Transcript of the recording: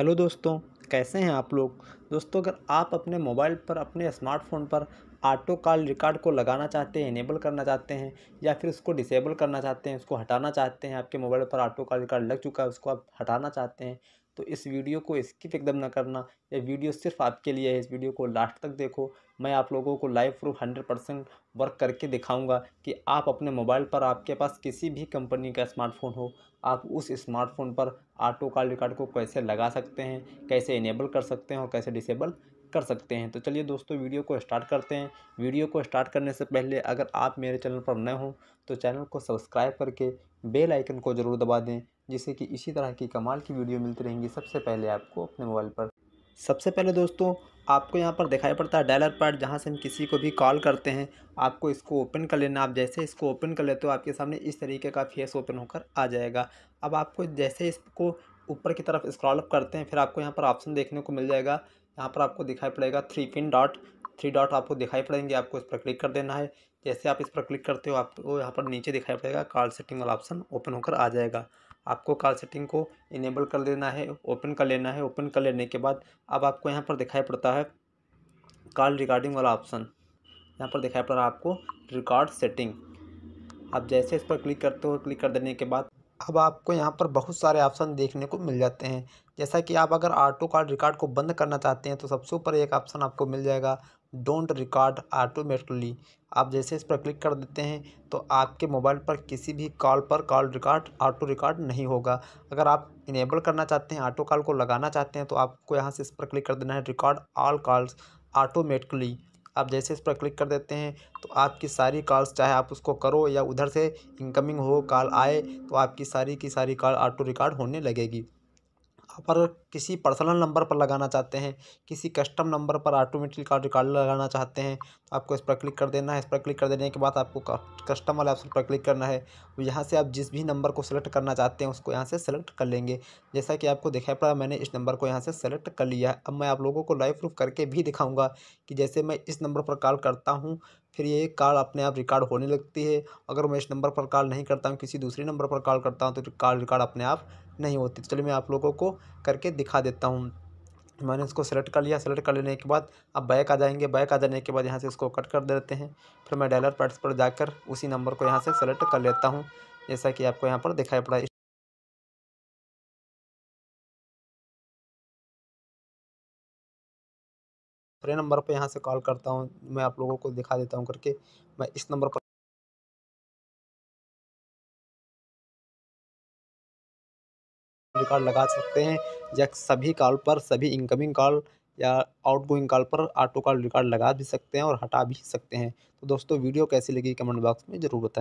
hello दोस्तों कैसे हैं आप लोग दोस्तों अगर आप अपने मोबाइल पर अपने स्मार्टफोन पर ऑटो कॉल रिकॉर्ड को लगाना चाहते हैं इनेबल करना चाहते हैं या फिर उसको डिसेबल करना चाहते हैं उसको हटाना चाहते हैं आपके मोबाइल पर ऑटो कॉल रिकॉर्ड लग चुका है उसको आप हटाना चाहते हैं तो इस वीडियो को स्किप एकदम ना करना यह वीडियो सिर्फ आपके लिए है इस वीडियो को लास्ट तक देखो मैं आप लोगों को live proof hundred percent work करके दिखाऊंगा कि आप अपने मोबाइल पर आपके पास किसी भी कंपनी का स्मार्टफ़ोन हो आप उस स्मार्टफ़ोन पर ऑटो कॉल रिकॉर्ड को कैसे लगा सकते हैं कैसे इनेबल कर सकते हैं और कैसे डिसेबल कर सकते हैं तो चलिए दोस्तों वीडियो को स्टार्ट करते हैं वीडियो को स्टार्ट करने से पहले अगर आप मेरे चैनल पर नए हों तो चैनल को सब्सक्राइब करके बेल आइकन को ज़रूर दबा दें जिससे कि इसी तरह की कमाल की वीडियो मिलती रहेंगी सबसे पहले आपको अपने मोबाइल पर सबसे पहले दोस्तों आपको यहाँ पर दिखाई पड़ता है डायलर पैड जहाँ से हम किसी को भी कॉल करते हैं आपको इसको ओपन कर लेना आप जैसे इसको ओपन कर लेते हो आपके सामने इस तरीके का फेस ओपन होकर आ जाएगा अब आपको जैसे इसको ऊपर की तरफ स्क्रॉल अप करते हैं फिर आपको यहाँ पर ऑप्शन देखने को मिल जाएगा यहाँ पर आपको दिखाई पड़ेगा three pin dot three dot आपको दिखाई पड़ेंगे आपको इस पर क्लिक कर देना है जैसे आप इस पर क्लिक करते हो आपको यहाँ पर नीचे दिखाई पड़ेगा कार्ड सेटिंग वाला ऑप्शन ओपन होकर आ जाएगा आपको कॉल सेटिंग को इनेबल कर देना है ओपन कर लेना है ओपन कर लेने के बाद अब आपको यहाँ पर दिखाई पड़ता है कार्ड रिकॉर्डिंग वाला ऑप्शन यहाँ पर दिखाई पड़ रहा है आपको रिकॉर्ड सेटिंग आप जैसे इस पर क्लिक करते हो क्लिक कर देने के बाद अब आपको यहाँ पर बहुत सारे ऑप्शन देखने को मिल जाते हैं जैसा कि आप अगर ऑटो कार्ड रिकॉर्ड को बंद करना चाहते हैं तो सबसे ऊपर एक ऑप्शन आपको मिल जाएगा डोंट रिकॉर्ड ऑटोमेटिकली आप जैसे इस पर क्लिक कर देते हैं तो आपके मोबाइल पर किसी भी कॉल पर कॉल रिकॉर्ड ऑटो रिकॉर्ड नहीं होगा अगर आप इनेबल करना चाहते हैं ऑटो कॉल को लगाना चाहते हैं तो आपको यहाँ से इस पर क्लिक कर देना है रिकॉर्ड ऑल कॉल्स ऑटोमेटिकली आप जैसे इस पर क्लिक कर देते हैं तो आपकी सारी कॉल्स चाहे आप उसको करो या उधर से इनकमिंग हो कॉल आए तो आपकी सारी की सारी कॉल ऑटो रिकॉर्ड होने लगेगी पर किसी पर्सनल नंबर पर लगाना चाहते हैं किसी कस्टम नंबर पर ऑटोमेटिक कार्ड रिकार्ड लगाना चाहते हैं तो आपको इस पर क्लिक कर देना है इस पर क्लिक कर देने के बाद आपको कस्टम वाले ऑप्शन पर क्लिक करना है तो यहाँ से आप जिस भी नंबर को सेलेक्ट करना चाहते हैं उसको यहाँ से सेलेक्ट कर लेंगे जैसा कि आपको दिखाई पड़ा मैंने इस नंबर को यहाँ से सेलेक्ट कर लिया है अब मैं आप लोगों को लाइव प्रूफ करके भी दिखाऊँगा कि जैसे मैं इस नंबर पर कॉल करता हूँ फिर ये कॉल अपने आप रिकॉर्ड होने लगती है अगर मैं इस नंबर पर कॉल नहीं करता हूँ किसी दूसरे नंबर पर कॉल करता हूँ तो कॉल रिकॉर्ड अपने आप नहीं होती चलिए मैं आप लोगों को करके दिखा देता हूँ मैंने इसको सेलेक्ट कर लिया सेलेक्ट कर लेने के बाद अब बैक आ जाएंगे बैक आ जाने के बाद यहाँ से इसको कट कर देते हैं फिर मैं डायलर पैट्स पर जाकर उसी नंबर को यहाँ से सेलेक्ट कर लेता हूँ जैसा कि आपको यहाँ पर दिखाई पड़ा फ्रे नंबर पर यहाँ से कॉल करता हूँ मैं आप लोगों को दिखा देता हूँ करके मैं इस नंबर पर रिकॉर्ड लगा सकते हैं या सभी कॉल पर सभी इनकमिंग कॉल या आउटगोइंग कॉल पर ऑटो कॉल रिकॉर्ड लगा भी सकते हैं और हटा भी सकते हैं तो दोस्तों वीडियो कैसी लगी कमेंट बॉक्स में ज़रूर बताएं